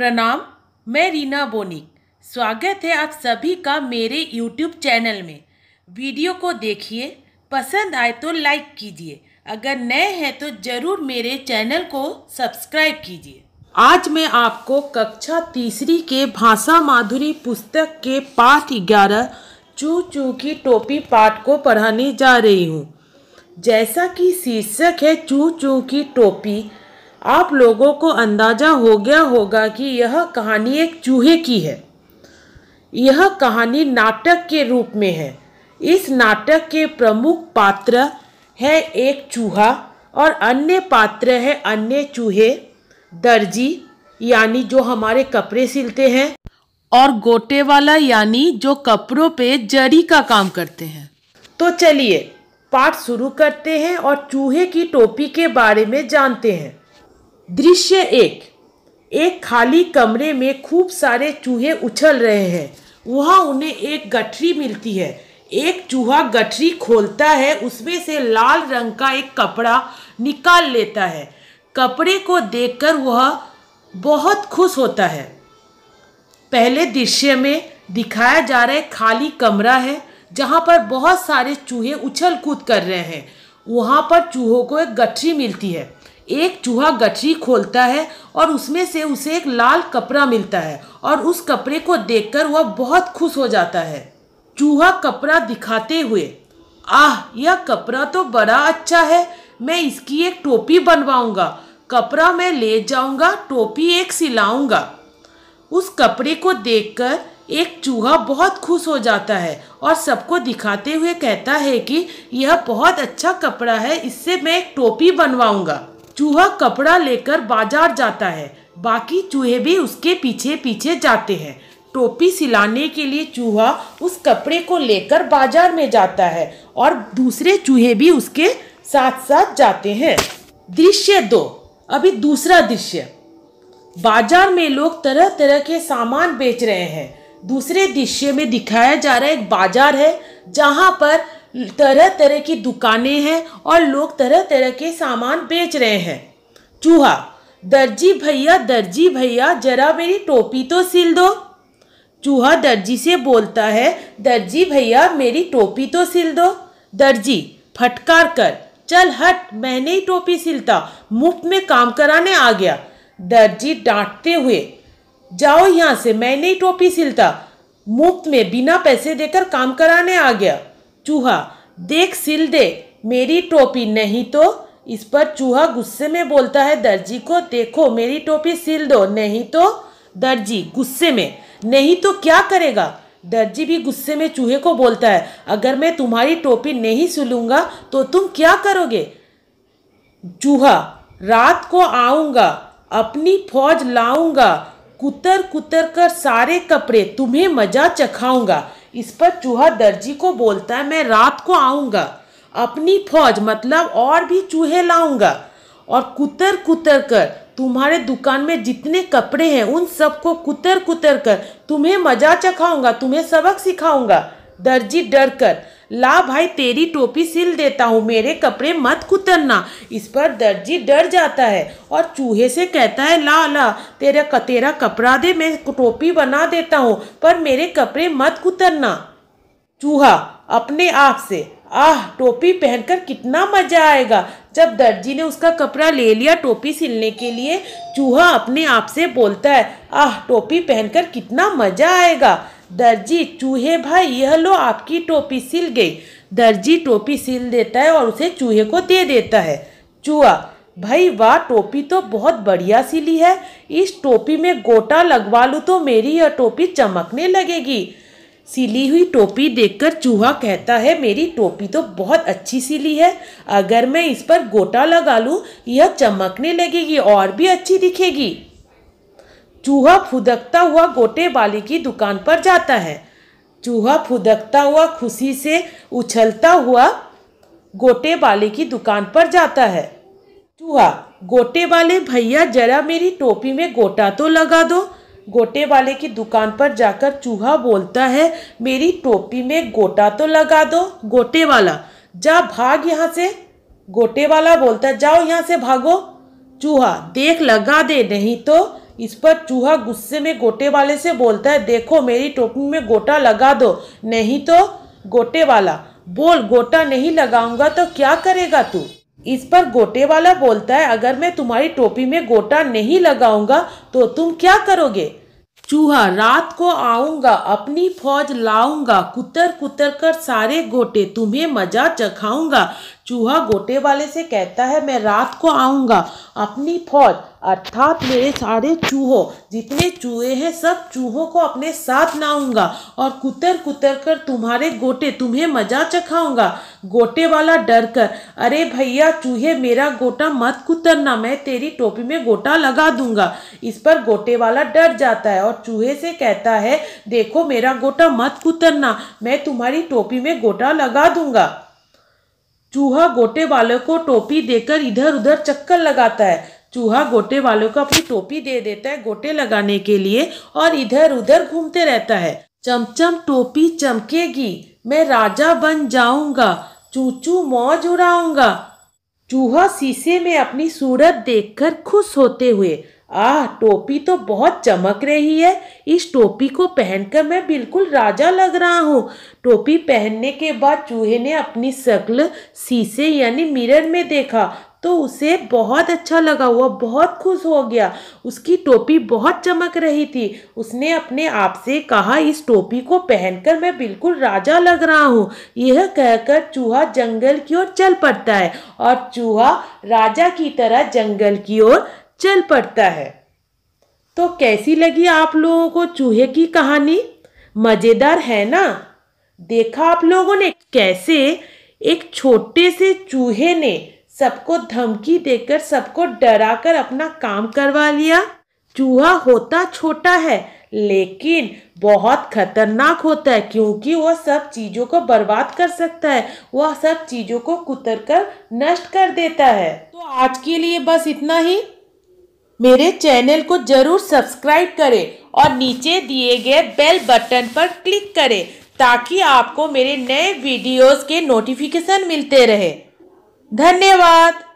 प्रणाम मैं रीना बोनिक स्वागत है आप सभी का मेरे यूट्यूब चैनल में वीडियो को देखिए पसंद आए तो लाइक कीजिए अगर नए हैं तो ज़रूर मेरे चैनल को सब्सक्राइब कीजिए आज मैं आपको कक्षा तीसरी के भाषा माधुरी पुस्तक के पाठ ग्यारह चू चू की टोपी पाठ को पढ़ाने जा रही हूँ जैसा कि शीर्षक है चू चू की टोपी आप लोगों को अंदाज़ा हो गया होगा कि यह कहानी एक चूहे की है यह कहानी नाटक के रूप में है इस नाटक के प्रमुख पात्र है एक चूहा और अन्य पात्र है अन्य चूहे दर्जी यानी जो हमारे कपड़े सिलते हैं और गोटे वाला यानी जो कपड़ों पे जरी का काम करते हैं तो चलिए पाठ शुरू करते हैं और चूहे की टोपी के बारे में जानते हैं दृश्य एक एक खाली कमरे में खूब सारे चूहे उछल रहे हैं वहाँ उन्हें एक गठरी मिलती है एक चूहा गठरी खोलता है उसमें से लाल रंग का एक कपड़ा निकाल लेता है कपड़े को देखकर वह बहुत खुश होता है पहले दृश्य में दिखाया जा रहा है खाली कमरा है जहाँ पर बहुत सारे चूहे उछल कूद कर रहे हैं वहाँ पर चूहों को एक गठरी मिलती है एक चूहा गठरी खोलता है और उसमें से उसे एक लाल कपड़ा मिलता है और उस कपड़े को देखकर वह बहुत खुश हो जाता है चूहा कपड़ा दिखाते हुए आह यह कपड़ा तो बड़ा अच्छा है मैं इसकी एक टोपी बनवाऊंगा कपड़ा मैं ले जाऊंगा टोपी एक सिलाऊंगा उस कपड़े को देखकर एक चूहा बहुत खुश हो जाता है और सबको दिखाते हुए कहता है कि यह बहुत अच्छा कपड़ा है इससे मैं एक टोपी बनवाऊंगा चूहा कपड़ा लेकर बाजार जाता है बाकी चूहे भी उसके पीछे पीछे जाते हैं टोपी सिलाने के लिए चूहा उस कपड़े को लेकर बाजार में जाता है और दूसरे चूहे भी उसके साथ साथ जाते हैं दृश्य दो अभी दूसरा दृश्य बाजार में लोग तरह तरह के सामान बेच रहे हैं दूसरे दृश्य में दिखाया जा रहा है एक बाजार है जहाँ पर तरह तरह की दुकानें हैं और लोग तरह तरह के सामान बेच रहे हैं चूहा दर्जी भैया दर्जी भैया जरा मेरी टोपी तो सिल दो चूहा दर्जी से बोलता है दर्जी भैया मेरी टोपी तो सिल दो दर्जी फटकार कर चल हट मैं नहीं टोपी सिलता मुफ्त में काम कराने आ गया दर्जी डांटते हुए जाओ यहाँ से मैं नहीं टोपी सिलता मुफ्त में बिना पैसे देकर काम कराने आ गया चूहा देख सिल दे मेरी टोपी नहीं तो इस पर चूहा गुस्से में बोलता है दर्जी को देखो मेरी टोपी सिल दो नहीं तो दर्जी गुस्से में नहीं तो क्या करेगा दर्जी भी गुस्से में चूहे को बोलता है अगर मैं तुम्हारी टोपी नहीं सिलूंगा तो तुम क्या करोगे चूहा रात को आऊँगा अपनी फौज लाऊंगा कुतर कुतर कर सारे कपड़े तुम्हें मजा चखाऊंगा इस पर चूहा दर्जी को बोलता है मैं रात को आऊँगा अपनी फौज मतलब और भी चूहे लाऊंगा और कुतर कुतर कर तुम्हारे दुकान में जितने कपड़े हैं उन सबको कुतर कुतर कर तुम्हें मजा चखाऊंगा तुम्हें सबक सिखाऊंगा दर्जी डर कर ला भाई तेरी टोपी सिल देता हूँ मेरे कपड़े मत कुतरना इस पर दर्जी डर जाता है और चूहे से कहता है ला ला तेरा तेरा कपड़ा दे मैं टोपी बना देता हूँ पर मेरे कपड़े मत कुतरना चूहा अपने आप से आह टोपी पहनकर कितना मजा आएगा जब दर्जी ने उसका कपड़ा ले लिया टोपी सिलने के लिए चूहा अपने आप से बोलता है आह टोपी पहनकर कितना मजा आएगा दर्जी चूहे भाई यह लो आपकी टोपी सिल गई दर्जी टोपी सिल देता है और उसे चूहे को दे देता है चूहा भाई वाह टोपी तो बहुत बढ़िया सिली है इस टोपी में गोटा लगवा लूँ तो मेरी यह टोपी चमकने लगेगी सिली हुई टोपी देखकर चूहा कहता है मेरी टोपी तो बहुत अच्छी सिली है अगर मैं इस पर गोटा लगा लूँ यह चमकने लगेगी और भी अच्छी दिखेगी चूहा फुदकता हुआ गोटे वाली की दुकान पर जाता है चूहा फुदकता हुआ खुशी से उछलता हुआ गोटे वाले की दुकान पर जाता है चूहा गोटे वाले भैया जरा मेरी टोपी में गोटा तो लगा दो गोटे वाले की दुकान पर जाकर चूहा बोलता है मेरी टोपी में गोटा तो लगा दो गोटे वाला जा भाग यहाँ से गोटे वाला बोलता है जाओ यहाँ से भागो चूहा देख लगा दे नहीं तो इस पर चूहा गुस्से में गोटे वाले से बोलता है देखो मेरी टोपी में गोटा लगा दो नहीं तो गोटे वाला बोल गोटा नहीं लगाऊंगा तो क्या करेगा तू इस पर गोटे वाला बोलता है अगर मैं तुम्हारी टोपी में गोटा नहीं लगाऊंगा तो तुम क्या करोगे चूहा रात को आऊंगा अपनी फौज लाऊंगा कुतर कुतर कर सारे गोटे तुम्हें मजा चखाऊंगा चूहा गोटे वाले से कहता है मैं रात को आऊँगा अपनी फौज अर्थात मेरे सारे चूहों जितने चूहे हैं सब चूहों को अपने साथ लाऊंगा और कुतर कुतर कर तुम्हारे गोटे तुम्हें मजा चखाऊंगा गोटे वाला डर कर अरे भैया चूहे मेरा गोटा मत कुतरना मैं तेरी टोपी में गोटा लगा दूंगा इस पर गोटे वाला डर जाता है और चूहे से कहता है देखो मेरा गोटा मत कुतरना मैं तुम्हारी टोपी में गोटा लगा दूंगा चूहा गोटे वालों को टोपी देकर इधर उधर चक्कर लगाता है चूहा गोटे वालों को अपनी टोपी दे देता है गोटे लगाने के लिए और इधर उधर घूमते रहता है चमचम टोपी चमकेगी मैं राजा बन जाऊंगा चूचू मौज उड़ाऊंगा चूहा शीशे में अपनी सूरत देखकर खुश होते हुए आ टोपी तो बहुत चमक रही है इस टोपी को पहनकर मैं बिल्कुल राजा लग रहा हूँ टोपी पहनने के बाद चूहे ने अपनी शक्ल शीशे यानी मिरर में देखा तो उसे बहुत अच्छा लगा हुआ बहुत खुश हो गया उसकी टोपी बहुत चमक रही थी उसने अपने आप से कहा इस टोपी को पहनकर मैं बिल्कुल राजा लग रहा हूँ यह कहकर चूहा जंगल की ओर चल पड़ता है और चूहा राजा की तरह जंगल की ओर चल पड़ता है तो कैसी लगी आप लोगों को चूहे की कहानी मज़ेदार है ना देखा आप लोगों ने कैसे एक छोटे से चूहे ने सबको धमकी देकर सबको डराकर अपना काम करवा लिया चूहा होता छोटा है लेकिन बहुत खतरनाक होता है क्योंकि वह सब चीज़ों को बर्बाद कर सकता है वह सब चीज़ों को कुतर कर नष्ट कर देता है तो आज के लिए बस इतना ही मेरे चैनल को ज़रूर सब्सक्राइब करें और नीचे दिए गए बेल बटन पर क्लिक करें ताकि आपको मेरे नए वीडियोस के नोटिफिकेशन मिलते रहे धन्यवाद